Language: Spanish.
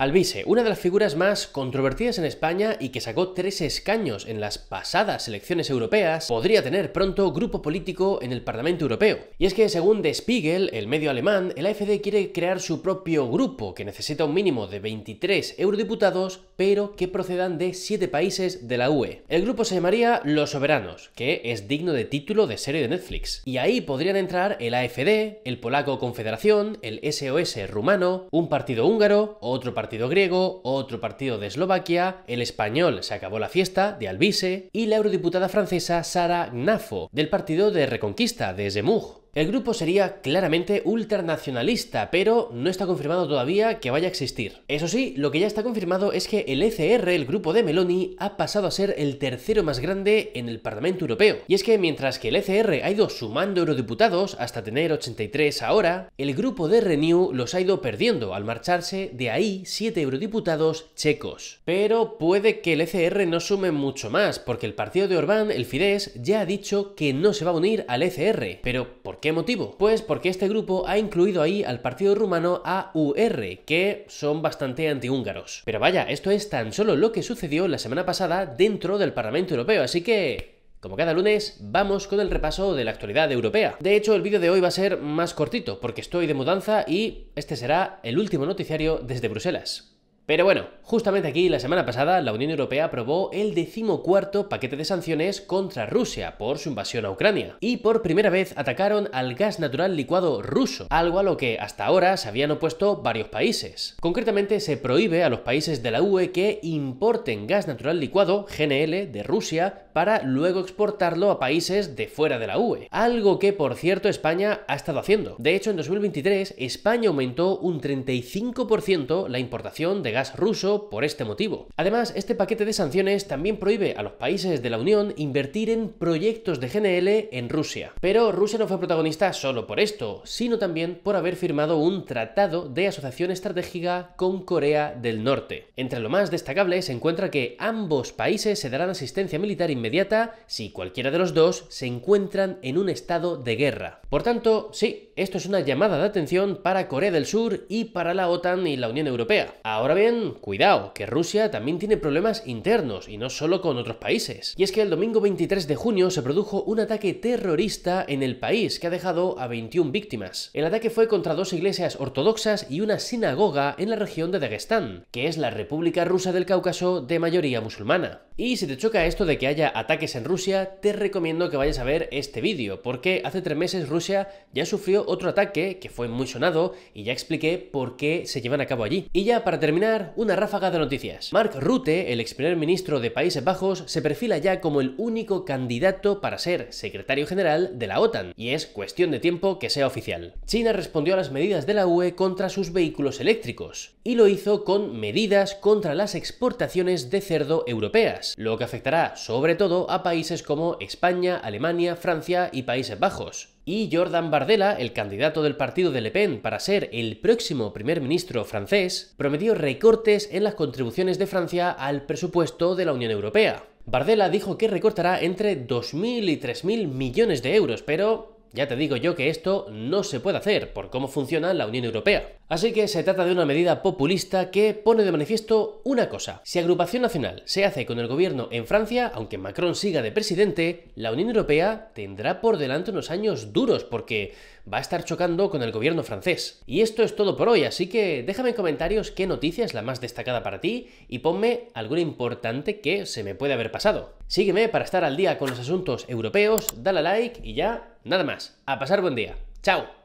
Albise, una de las figuras más controvertidas en España y que sacó tres escaños en las pasadas elecciones europeas, podría tener pronto grupo político en el Parlamento Europeo. Y es que según The Spiegel, el medio alemán, el AFD quiere crear su propio grupo que necesita un mínimo de 23 eurodiputados, pero que procedan de 7 países de la UE. El grupo se llamaría Los Soberanos, que es digno de título de serie de Netflix. Y ahí podrían entrar el AFD, el polaco Confederación, el SOS rumano, un partido húngaro, otro partido partido griego, otro partido de Eslovaquia, el español se acabó la fiesta de Albise y la eurodiputada francesa Sara Gnafo del partido de Reconquista de Zemmour. El grupo sería claramente ultranacionalista, pero no está confirmado todavía que vaya a existir. Eso sí, lo que ya está confirmado es que el ECR, el grupo de Meloni, ha pasado a ser el tercero más grande en el Parlamento Europeo. Y es que mientras que el ECR ha ido sumando eurodiputados hasta tener 83 ahora, el grupo de Renew los ha ido perdiendo al marcharse de ahí 7 eurodiputados checos. Pero puede que el ECR no sume mucho más, porque el partido de Orbán, el Fidesz, ya ha dicho que no se va a unir al ECR. Pero ¿por qué? ¿Qué motivo? Pues porque este grupo ha incluido ahí al partido rumano AUR, que son bastante antihúngaros. Pero vaya, esto es tan solo lo que sucedió la semana pasada dentro del Parlamento Europeo, así que... Como cada lunes, vamos con el repaso de la actualidad europea. De hecho, el vídeo de hoy va a ser más cortito, porque estoy de mudanza y este será el último noticiario desde Bruselas. Pero bueno, justamente aquí la semana pasada la Unión Europea aprobó el decimocuarto paquete de sanciones contra Rusia por su invasión a Ucrania. Y por primera vez atacaron al gas natural licuado ruso, algo a lo que hasta ahora se habían opuesto varios países. Concretamente se prohíbe a los países de la UE que importen gas natural licuado, GNL, de Rusia para luego exportarlo a países de fuera de la UE. Algo que, por cierto, España ha estado haciendo. De hecho, en 2023, España aumentó un 35% la importación de gas ruso por este motivo. Además, este paquete de sanciones también prohíbe a los países de la Unión invertir en proyectos de GNL en Rusia. Pero Rusia no fue protagonista solo por esto, sino también por haber firmado un tratado de asociación estratégica con Corea del Norte. Entre lo más destacable se encuentra que ambos países se darán asistencia militar inmediata si cualquiera de los dos se encuentran en un estado de guerra. Por tanto, sí, esto es una llamada de atención para Corea del Sur y para la OTAN y la Unión Europea. Ahora bien, cuidado, que Rusia también tiene problemas internos y no solo con otros países. Y es que el domingo 23 de junio se produjo un ataque terrorista en el país que ha dejado a 21 víctimas. El ataque fue contra dos iglesias ortodoxas y una sinagoga en la región de Dagestán, que es la república rusa del Cáucaso de mayoría musulmana. Y si te choca esto de que haya ataques en Rusia, te recomiendo que vayas a ver este vídeo, porque hace tres meses Rusia ya sufrió otro ataque que fue muy sonado y ya expliqué por qué se llevan a cabo allí. Y ya para terminar, una ráfaga de noticias. Mark Rutte, el ex primer ministro de Países Bajos, se perfila ya como el único candidato para ser secretario general de la OTAN, y es cuestión de tiempo que sea oficial. China respondió a las medidas de la UE contra sus vehículos eléctricos, y lo hizo con medidas contra las exportaciones de cerdo europeas, lo que afectará sobre todo a países como España, Alemania, Francia y Países Bajos y Jordan Bardella, el candidato del partido de Le Pen para ser el próximo primer ministro francés, prometió recortes en las contribuciones de Francia al presupuesto de la Unión Europea. Bardella dijo que recortará entre 2.000 y 3.000 millones de euros, pero ya te digo yo que esto no se puede hacer por cómo funciona la Unión Europea. Así que se trata de una medida populista que pone de manifiesto una cosa. Si agrupación nacional se hace con el gobierno en Francia, aunque Macron siga de presidente, la Unión Europea tendrá por delante unos años duros porque va a estar chocando con el gobierno francés. Y esto es todo por hoy, así que déjame en comentarios qué noticia es la más destacada para ti y ponme alguna importante que se me puede haber pasado. Sígueme para estar al día con los asuntos europeos, dale a like y ya, nada más. A pasar buen día. ¡Chao!